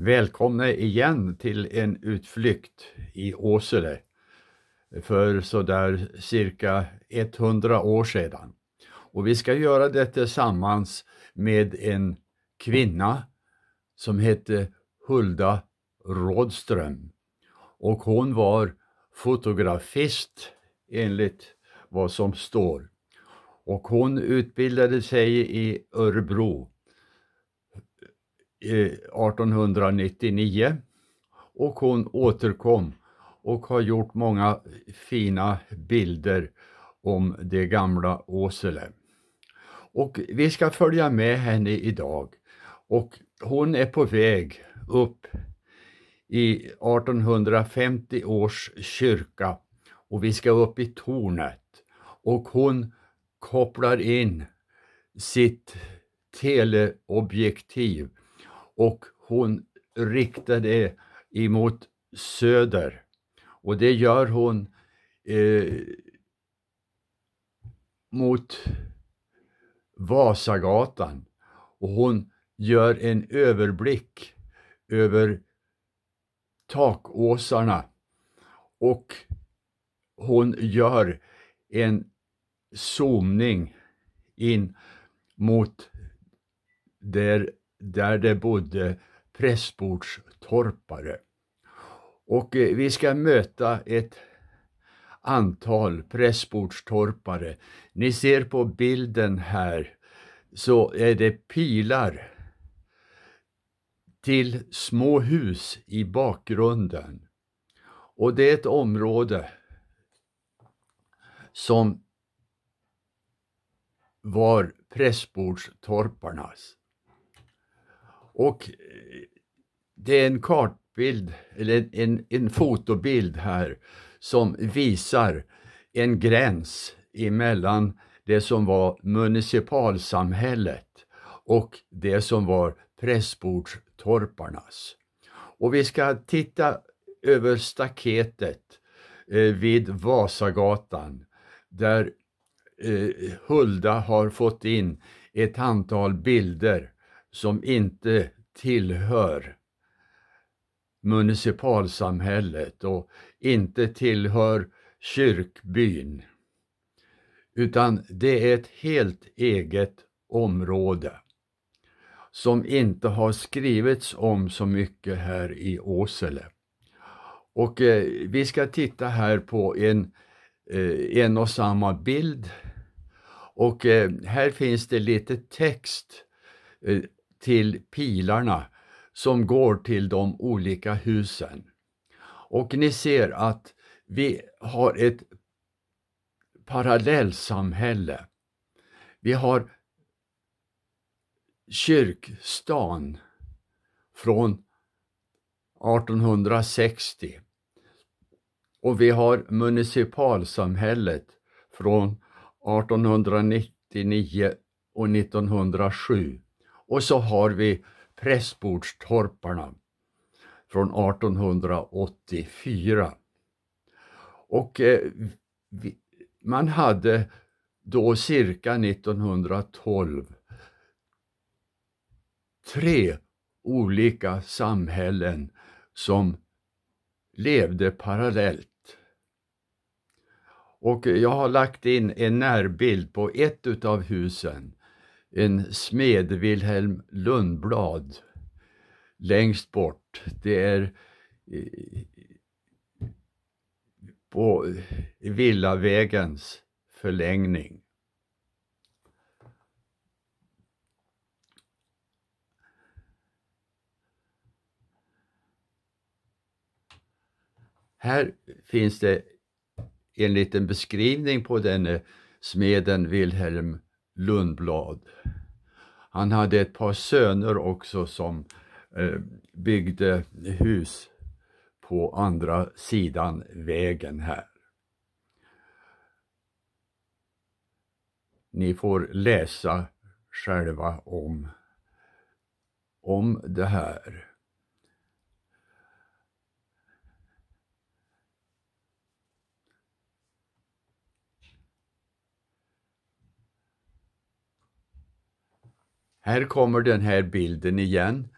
Välkomna igen till en utflykt i Åsele för sådär cirka 100 år sedan. Och vi ska göra det tillsammans med en kvinna som hette Hulda Rådström. Och hon var fotografist enligt vad som står. Och hon utbildade sig i Örebro 1899 och hon återkom och har gjort många fina bilder om det gamla Åsele. Och vi ska följa med henne idag och hon är på väg upp i 1850 års kyrka och vi ska upp i tornet och hon kopplar in sitt teleobjektiv och hon riktar det emot söder. Och det gör hon eh, mot Vasagatan och hon gör en överblick över takåsarna och hon gör en zoomning in mot där där det bodde prästbordstorpare. Och eh, vi ska möta ett antal prästbordstorpare. Ni ser på bilden här så är det pilar till små hus i bakgrunden. Och det är ett område som var prästbordstorparnas. Och eh, det är en kartbild, eller en, en fotobild här, som visar en gräns emellan det som var municipalsamhället och det som var prästbordstorparnas. Och vi ska titta över staketet eh, vid Vasagatan där eh, Hulda har fått in ett antal bilder som inte tillhör municipalsamhället och inte tillhör kyrkbyn. Utan det är ett helt eget område som inte har skrivits om så mycket här i Åsele. Och eh, vi ska titta här på en, eh, en och samma bild. Och eh, här finns det lite text eh, till pilarna som går till de olika husen. Och ni ser att vi har ett parallellsamhälle. Vi har kyrkstan från 1860 och vi har municipalsamhället från 1899 och 1907 och så har vi Prästbordstorparna från 1884. Och eh, vi, man hade då cirka 1912 tre olika samhällen som levde parallellt. Och jag har lagt in en närbild på ett utav husen en smed, Wilhelm Lundblad, längst bort. Det är eh, på Villavägens förlängning. Här finns det en liten beskrivning på denne eh, smeden Wilhelm Lundblad. Han hade ett par söner också som eh, byggde hus på andra sidan vägen här. Ni får läsa själva om, om det här. Här kommer den här bilden igen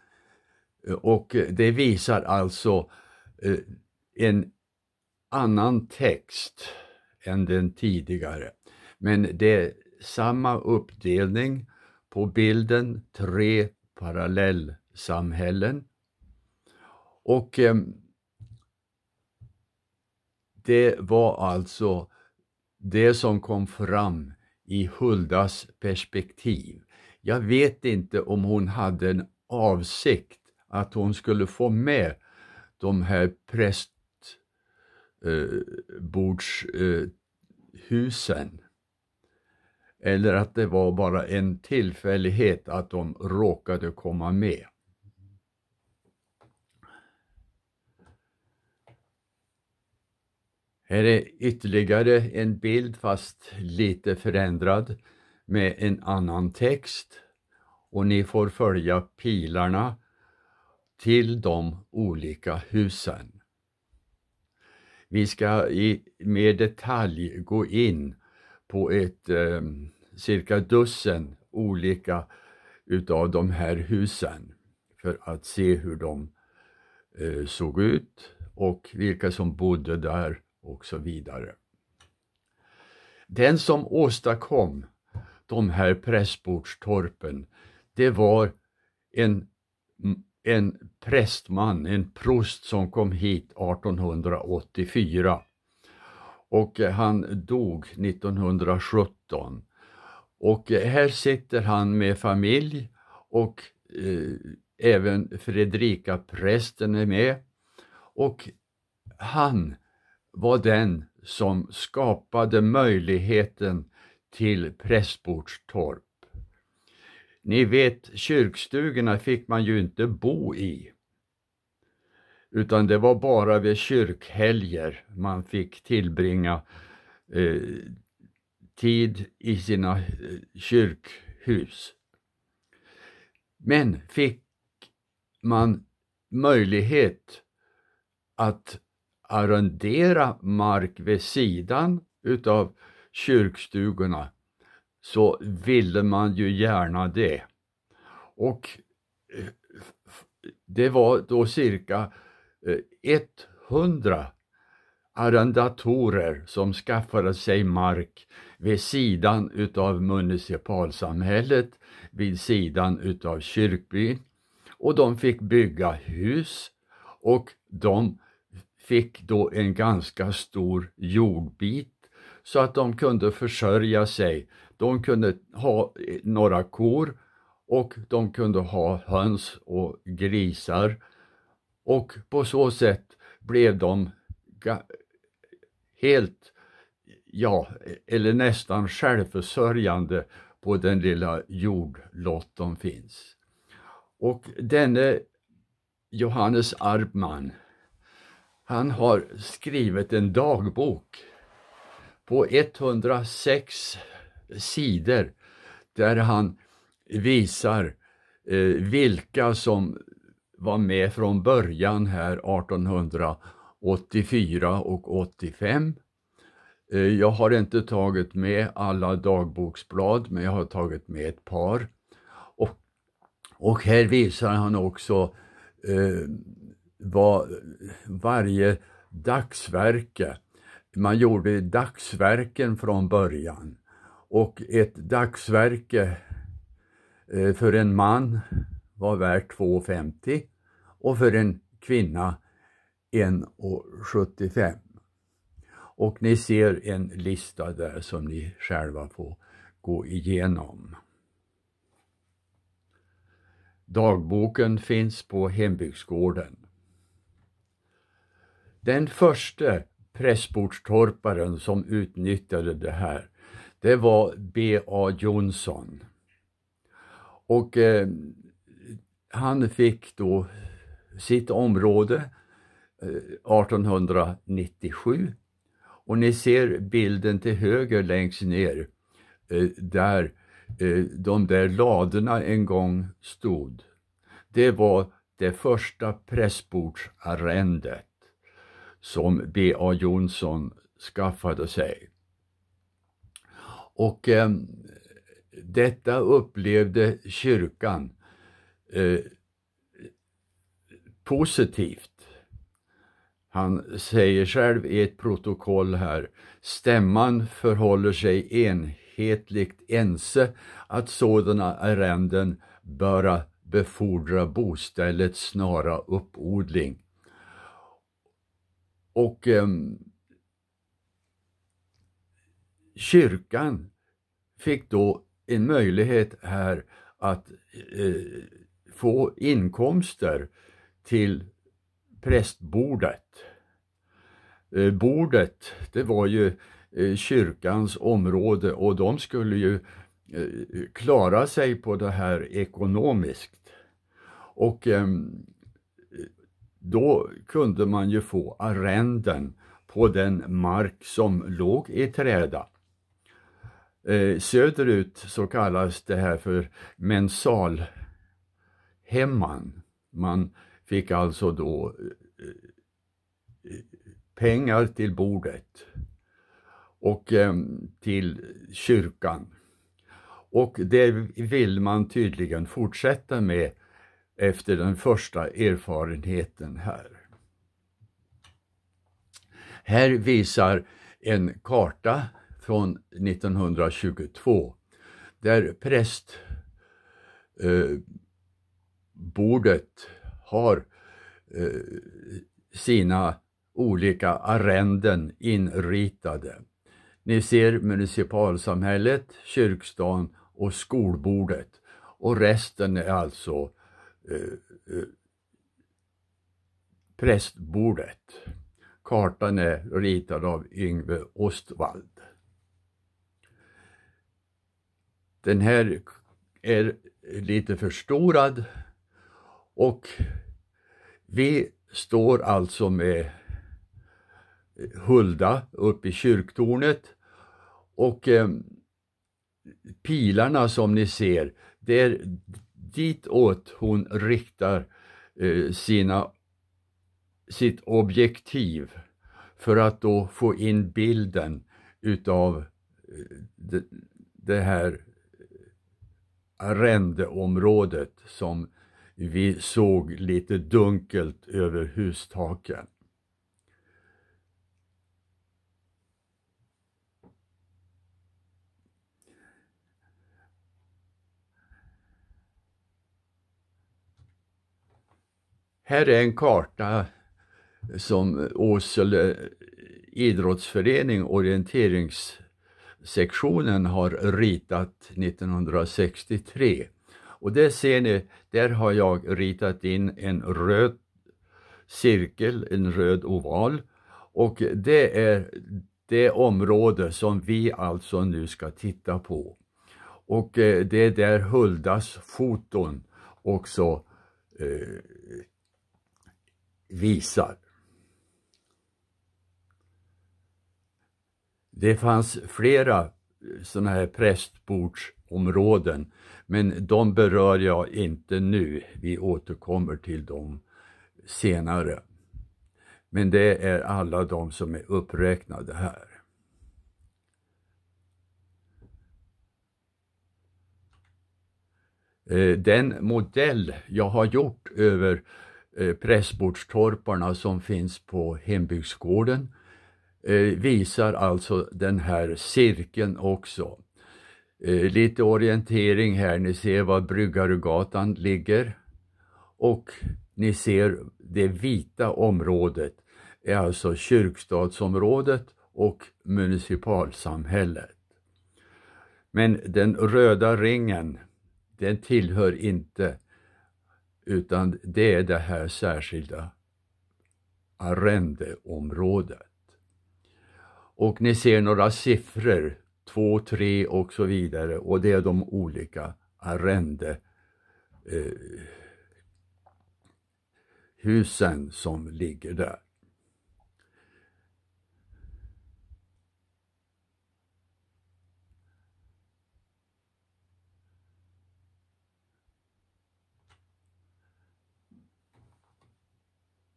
och det visar alltså eh, en annan text än den tidigare. Men det är samma uppdelning på bilden, tre parallellsamhällen. Och eh, det var alltså det som kom fram i Huldas perspektiv. Jag vet inte om hon hade en avsikt att hon skulle få med de här prästbordshusen. Eh, Eller att det var bara en tillfällighet att de råkade komma med. Här är ytterligare en bild fast lite förändrad med en annan text och ni får följa pilarna till de olika husen. Vi ska i, mer detalj gå in på ett eh, cirka dussin olika utav de här husen för att se hur de eh, såg ut och vilka som bodde där och så vidare. Den som åstadkom de här prästbordstorpen, det var en, en prästman, en prost som kom hit 1884 och eh, han dog 1917. Och eh, här sitter han med familj och eh, även Fredrika prästen är med. Och han var den som skapade möjligheten till Prästbordstorp. Ni vet, kyrkstugorna fick man ju inte bo i. Utan det var bara vid kyrkhelger man fick tillbringa eh, tid i sina eh, kyrkhus. Men fick man möjlighet att arrendera mark vid sidan utav kyrkstugorna så ville man ju gärna det. Och eh, det var då cirka 100 eh, arrendatorer som skaffade sig mark vid sidan utav municipalsamhället, vid sidan utav kyrkbyn och de fick bygga hus och de fick då en ganska stor jordbit så att de kunde försörja sig. De kunde ha några kor och de kunde ha höns och grisar och på så sätt blev de helt, ja, eller nästan självförsörjande på den lilla jordlott de finns. Och denne Johannes Arpman, han har skrivit en dagbok på 106 sidor där han visar eh, vilka som var med från början här 1884 och 85. Eh, jag har inte tagit med alla dagboksblad, men jag har tagit med ett par. Och, och här visar han också eh, vad varje dagsverke man gjorde dagsverken från början och ett dagsverke eh, för en man var värt 2,50 och för en kvinna 1,75. Och ni ser en lista där som ni själva får gå igenom. Dagboken finns på hembygdsgården. Den första pressbordstorparen som utnyttjade det här, det var B.A. Jonsson. Och eh, han fick då sitt område 1897 eh, och ni ser bilden till höger längst ner eh, där eh, de där ladorna en gång stod. Det var det första pressbordsarrendet som B.A. Jonsson skaffade sig. Och eh, detta upplevde kyrkan eh, positivt. Han säger själv i ett protokoll här, stämman förhåller sig enhetligt ense att sådana ärenden böra befordra boställets snara uppodling. Och eh, kyrkan fick då en möjlighet här att eh, få inkomster till prästbordet. Eh, bordet, det var ju eh, kyrkans område och de skulle ju eh, klara sig på det här ekonomiskt. Och ehm, då kunde man ju få arrenden på den mark som låg i träda. Eh, söderut så kallas det här för mensalhemman. Man fick alltså då eh, eh, pengar till bordet och till kyrkan. Och det vill man tydligen fortsätta med efter den första erfarenheten här. Här visar en karta från 1922 där prästbordet eh, har eh, sina olika arrenden inritade. Ni ser municipalsamhället, kyrkstaden och skolbordet och resten är alltså Eh, eh, prästbordet. Kartan är ritad av Yngve Ostvald. Den här är lite förstorad och vi står alltså med Hulda uppe i kyrktornet och eh, pilarna som ni ser, det är ditåt hon riktar eh, sina, sitt objektiv för att då få in bilden utav eh, det, det här arrendeområdet som vi såg lite dunkelt över hustaken. Här är en karta som Åsele idrottsförening, orienteringssektionen, har ritat 1963. Och det ser ni, där har jag ritat in en röd cirkel, en röd oval. Och det är det område som vi alltså nu ska titta på. Och eh, det är där Huldas foton också eh, visar. Det fanns flera eh, sådana här prästbordsområden, men de berör jag inte nu. Vi återkommer till dem senare. Men det är alla de som är uppräknade här. Eh, den modell jag har gjort över Eh, pressbordstorparna som finns på hembygdsgården eh, visar alltså den här cirkeln också. Eh, lite orientering här, ni ser var Bryggaregatan ligger och ni ser det vita området är alltså kyrkstadsområdet och municipalsamhället. Men den röda ringen, den tillhör inte utan det är det här särskilda arrendeområdet. Och ni ser några siffror, 2, 3 och så vidare och det är de olika arrendehusen eh, som ligger där.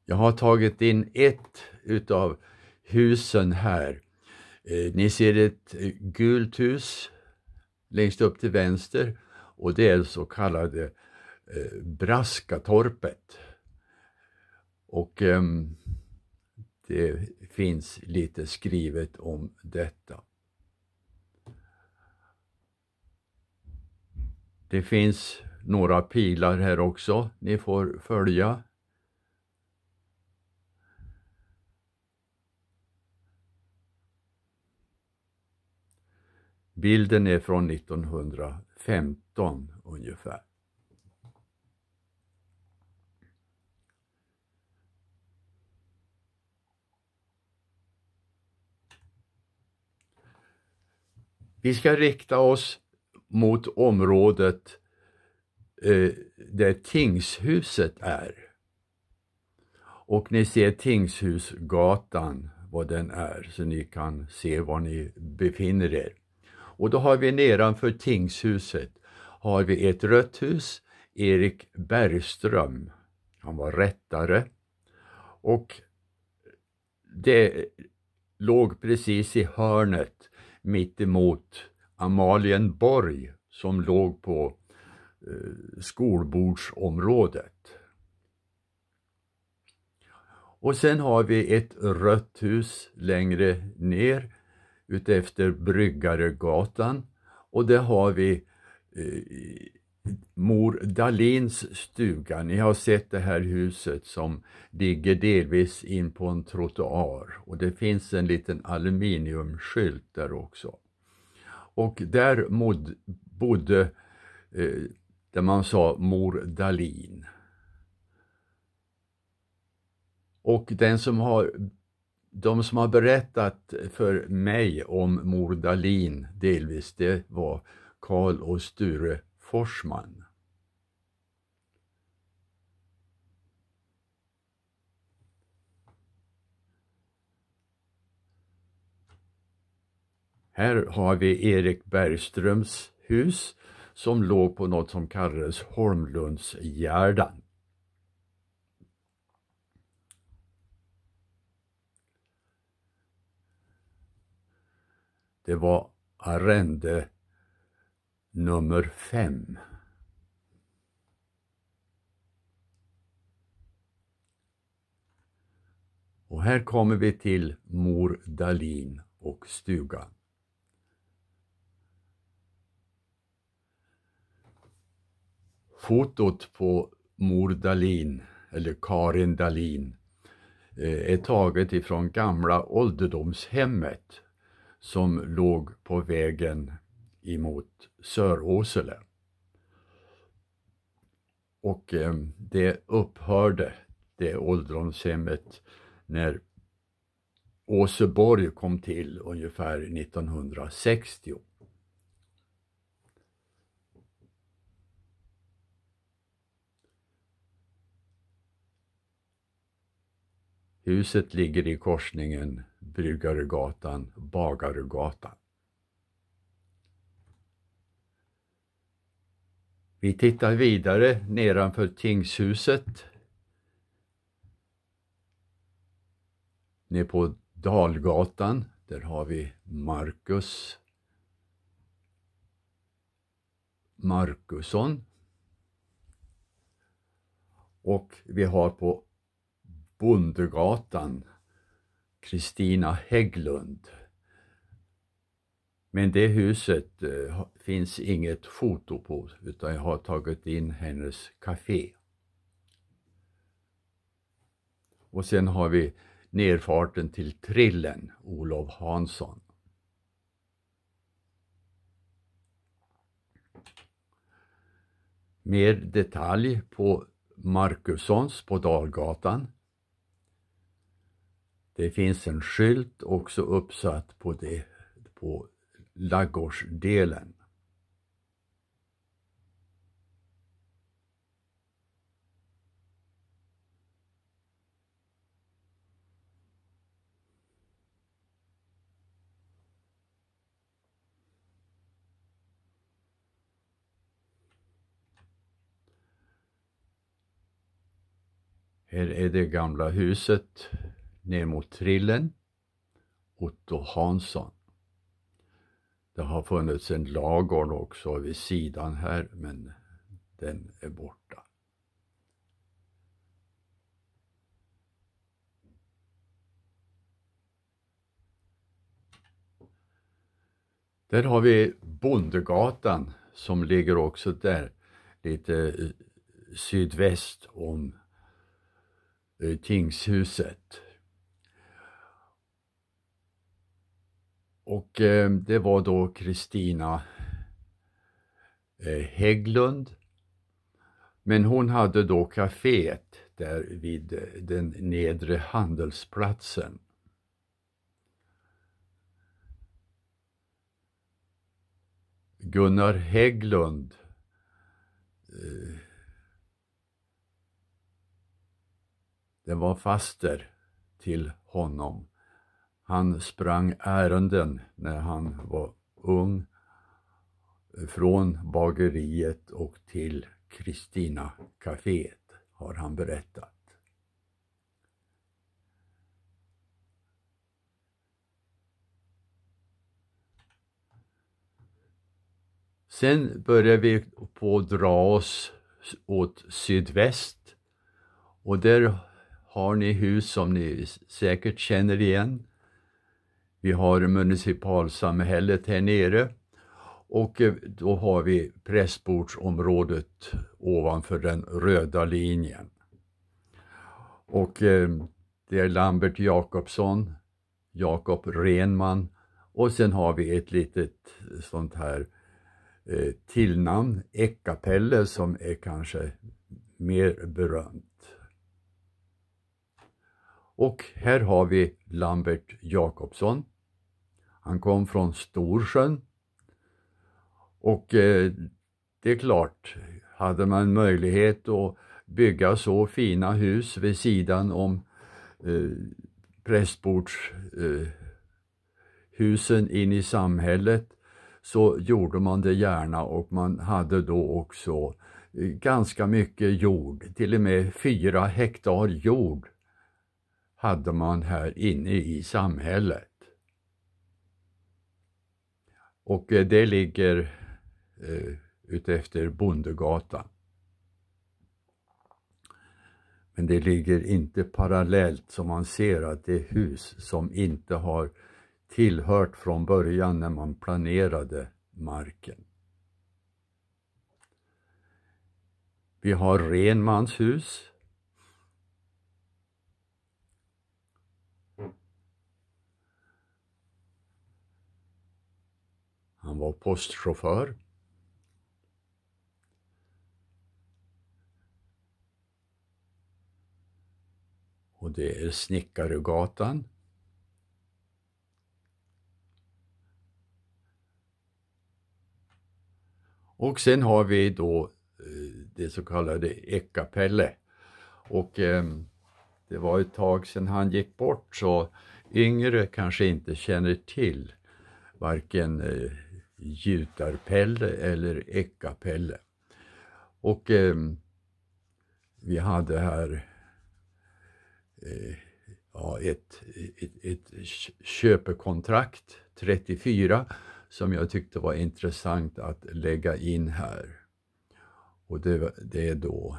Jag har tagit in ett utav husen här. Eh, ni ser ett eh, gult hus längst upp till vänster och det är det så kallade eh, Braskatorpet. Och ehm, det finns lite skrivet om detta. Det finns några pilar här också ni får följa Bilden är från 1915 ungefär. Vi ska rikta oss mot området eh, där tingshuset är. Och ni ser Tingshusgatan, vad den är, så ni kan se var ni befinner er. Och då har vi nedanför tingshuset har vi ett rött hus, Erik Bergström. Han var rättare. Och det låg precis i hörnet mittemot Amalienborg som låg på eh, skolbordsområdet. Och sen har vi ett rött hus längre ner utefter Bryggaregatan och där har vi eh, mor Dalins stuga. Ni har sett det här huset som ligger delvis in på en trottoar och det finns en liten aluminiumskylt där också. Och där mod, bodde, eh, där man sa mor Dalin. Och den som har de som har berättat för mig om mor Dahlin delvis, det var Karl och Sture Forsman. Här har vi Erik Bergströms hus som låg på något som kallades Holmlundsgärdan. Det var arrende nummer fem. Och här kommer vi till mor Dalin och stugan. Fotot på mor Dalin, eller Karin Dalin, eh, är taget ifrån gamla ålderdomshemmet som låg på vägen emot Söråsele. Och eh, det upphörde, det ålderdomshemmet, när Åseborg kom till ungefär 1960. Huset ligger i korsningen Bryggaregatan-Bagaregatan. Vi tittar vidare nedanför tingshuset. Nere på Dalgatan, där har vi Marcus Marcusson. Och vi har på Bondegatan, Kristina Hägglund. Men det huset eh, finns inget foto på utan jag har tagit in hennes café. Och sen har vi nerfarten till Trillen, Olof Hansson. Mer detalj på Markussons på Dalgatan det finns en skylt också uppsatt på, det, på laggårdsdelen. Här är det gamla huset ner mot trillen, Otto Hansson. Det har funnits en lagård också vid sidan här, men den är borta. Där har vi Bondegatan som ligger också där lite eh, sydväst om eh, tingshuset. Och eh, det var då Kristina eh, Hägglund. Men hon hade då kaféet där vid eh, den nedre handelsplatsen. Gunnar Hägglund eh, det var faster till honom. Han sprang ärenden när han var ung från bageriet och till Kristina kaféet har han berättat. Sen började vi på att dra oss åt sydväst och där har ni hus som ni säkert känner igen. Vi har municipalsamhället här nere och eh, då har vi prästbordsområdet ovanför den röda linjen. Och eh, det är Lambert Jakobsson, Jakob Renman och sen har vi ett litet sånt här eh, tillnamn, Eckapelle, som är kanske mer berömt. Och här har vi Lambert Jakobsson han kom från Storsjön. Och eh, det är klart, hade man möjlighet att bygga så fina hus vid sidan om prästbordshusen eh, eh in i samhället så gjorde man det gärna och man hade då också eh, ganska mycket jord, till och med fyra hektar jord hade man här inne i samhället. Och eh, det ligger eh, utefter Bondegatan. Men det ligger inte parallellt som man ser att det är hus som inte har tillhört från början när man planerade marken. Vi har Renmanshus. hus Han var postchaufför. Och det är Snickaregatan. Och sen har vi då eh, det så kallade Ekapelle. Och ehm, det var ett tag sedan han gick bort så yngre kanske inte känner till varken eh, Gjutarpelle eller Eckapelle. Och eh, vi hade här eh, ja, ett, ett, ett köpekontrakt, 34, som jag tyckte var intressant att lägga in här. Och det, det är då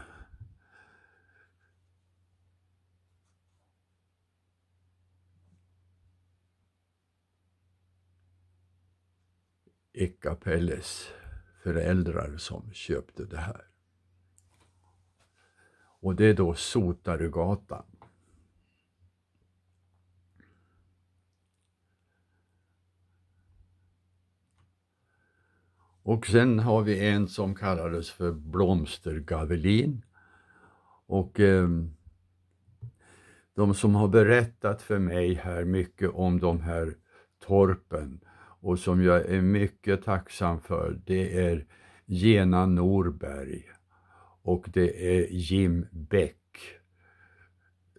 Eka Pelles föräldrar som köpte det här. Och det är då Sotaregatan. Och sen har vi en som kallades för blomstergavelin. Och eh, de som har berättat för mig här mycket om de här torpen, och som jag är mycket tacksam för, det är Gena Norberg och det är Jim Beck.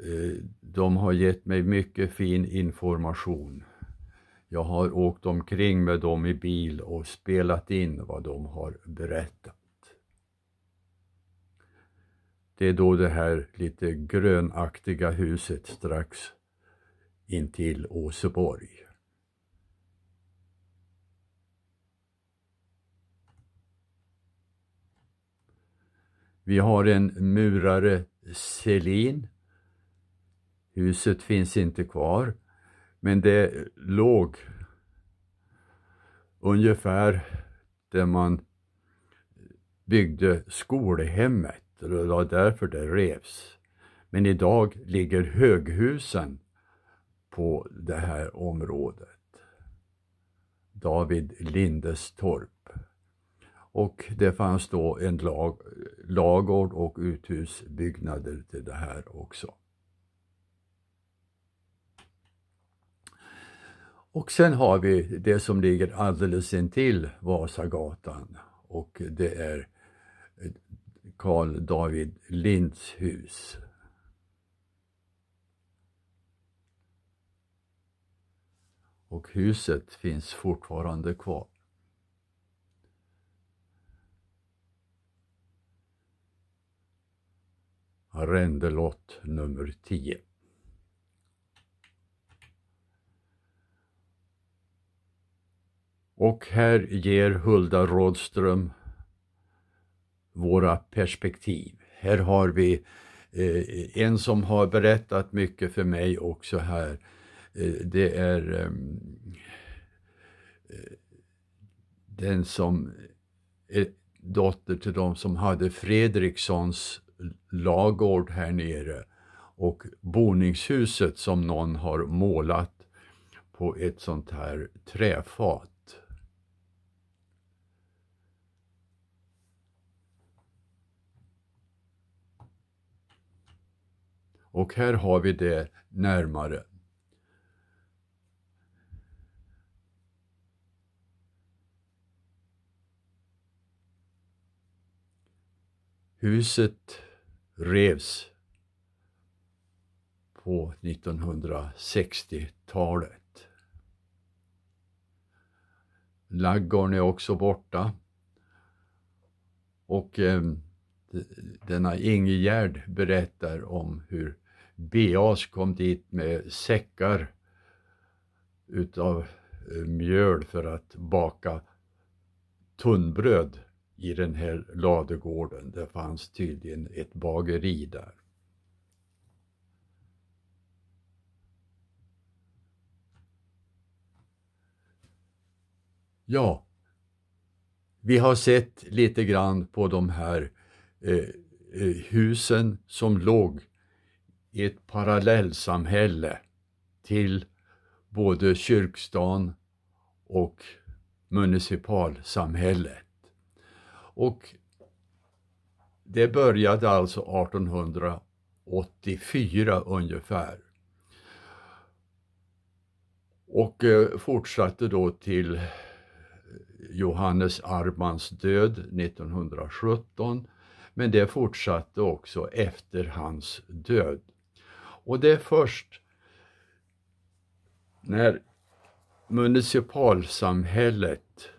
Eh, de har gett mig mycket fin information. Jag har åkt omkring med dem i bil och spelat in vad de har berättat. Det är då det här lite grönaktiga huset strax intill Åseborg. Vi har en murare, Selin. Huset finns inte kvar, men det låg ungefär där man byggde skolhemmet. Det var därför det revs. Men idag ligger höghusen på det här området. David Lindestorp och det fanns då en lag, lagård och uthusbyggnader till det här också. Och sen har vi det som ligger alldeles intill Vasagatan och det är Karl David Linds hus. Och huset finns fortfarande kvar. arrendelott nummer 10. Och här ger Hulda Rådström våra perspektiv. Här har vi eh, en som har berättat mycket för mig också här. Eh, det är ehm, eh, den som är eh, dotter till de som hade Fredrikssons lagård här nere och boningshuset som någon har målat på ett sånt här träfat. Och här har vi det närmare. Huset revs på 1960-talet. Laggården är också borta. Och eh, denna Ingegärd berättar om hur Beas kom dit med säckar utav eh, mjöl för att baka tunnbröd i den här ladegården. Det fanns tydligen ett bageri där. Ja, vi har sett lite grann på de här eh, eh husen som låg i ett parallellsamhälle till både kyrkstan och municipalsamhället. Och det började alltså 1884 ungefär. Och eh, fortsatte då till eh, Johannes Armans död 1917. Men det fortsatte också efter hans död. Och det är först när municipalsamhället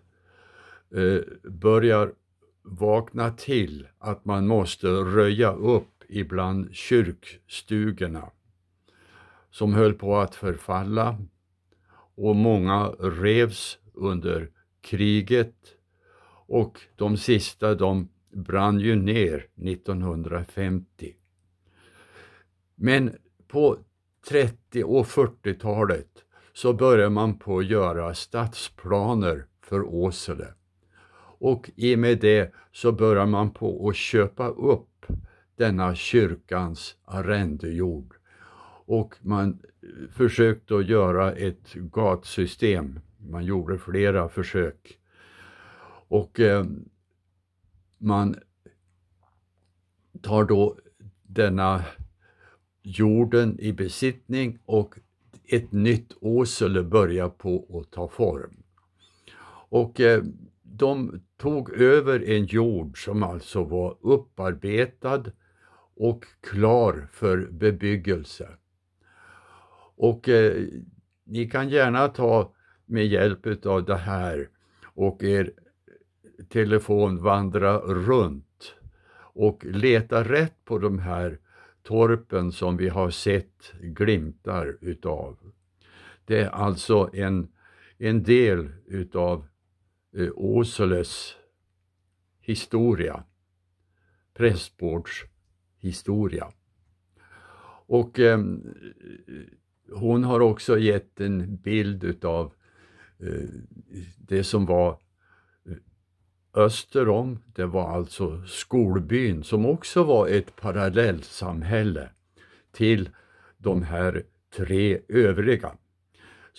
eh, börjar vakna till att man måste röja upp ibland kyrkstugorna som höll på att förfalla och många revs under kriget och de sista de brann ju ner 1950. Men på 30 och 40-talet så började man på att göra stadsplaner för Åsele och i och med det så börjar man på att köpa upp denna kyrkans arrendejord och man eh, försökte att göra ett gatsystem. Man gjorde flera försök. Och eh, man tar då denna jorden i besittning och ett nytt Åsele börjar på att ta form. Och eh, de tog över en jord som alltså var upparbetad och klar för bebyggelse. Och eh, ni kan gärna ta med hjälp av det här och er telefon vandra runt och leta rätt på de här torpen som vi har sett glimtar utav. Det är alltså en, en del utav Eh, Åseles historia, prästgårdshistoria. Och eh, hon har också gett en bild av eh, det som var eh, öster om, det var alltså skolbyn som också var ett parallellsamhälle till de här tre övriga.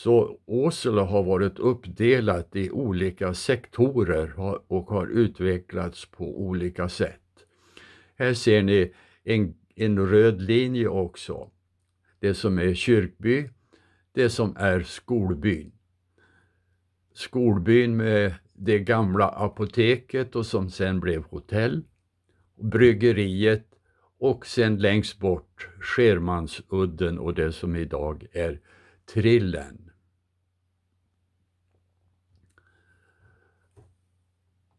Så Åsele har varit uppdelat i olika sektorer och har utvecklats på olika sätt. Här ser ni en, en röd linje också. Det som är kyrkby, det som är skolbyn. Skolbyn med det gamla apoteket och som sen blev hotell, bryggeriet och sen längst bort Schermansudden och det som idag är Trillen.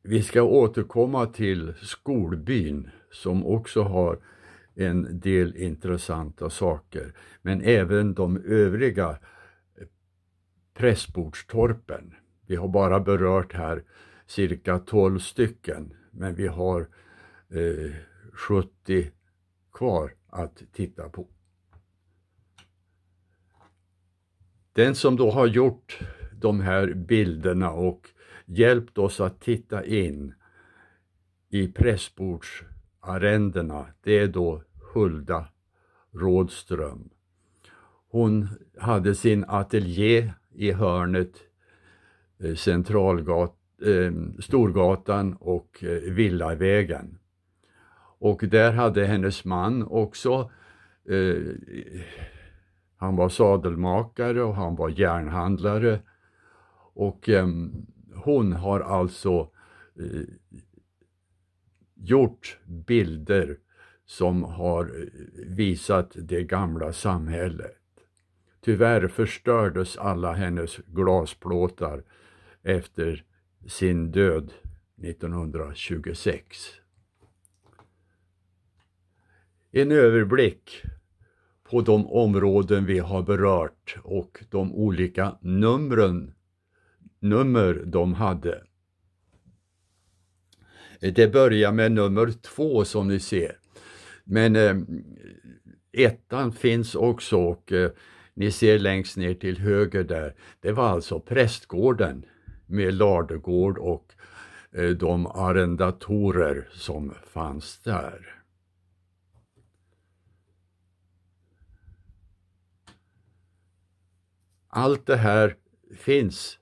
Vi ska återkomma till skolbyn som också har en del intressanta saker, men även de övriga pressbordstorpen. Vi har bara berört här cirka 12 stycken, men vi har eh, 70 kvar att titta på. Den som då har gjort de här bilderna och hjälpt oss att titta in i pressbordsarrendena. Det är då Hulda Rådström. Hon hade sin ateljé i hörnet eh, Centralgat, eh, Storgatan och eh, Villavägen. Och där hade hennes man också, eh, han var sadelmakare och han var järnhandlare. Och eh, hon har alltså eh, gjort bilder som har eh, visat det gamla samhället. Tyvärr förstördes alla hennes glasplåtar efter sin död 1926. En överblick på de områden vi har berört och de olika numren nummer de hade. Det börjar med nummer två som ni ser. Men eh, ettan finns också och eh, ni ser längst ner till höger där. Det var alltså prästgården med ladegård och eh, de arrendatorer som fanns där. Allt det här finns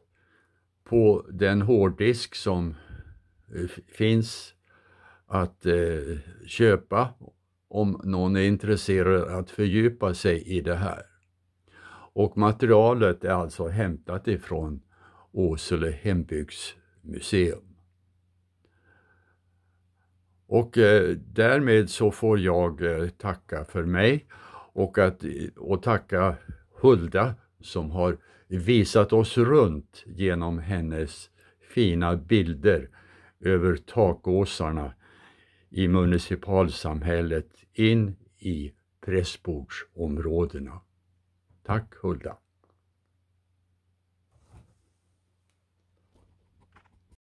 på den hårddisk som eh, finns att eh, köpa om någon är intresserad att fördjupa sig i det här. Och materialet är alltså hämtat ifrån Åsele hembygdsmuseum. Och eh, därmed så får jag eh, tacka för mig och, att, eh, och tacka Hulda som har visat oss runt genom hennes fina bilder över takåsarna i municipalsamhället in i pressbordsområdena. Tack Hulda!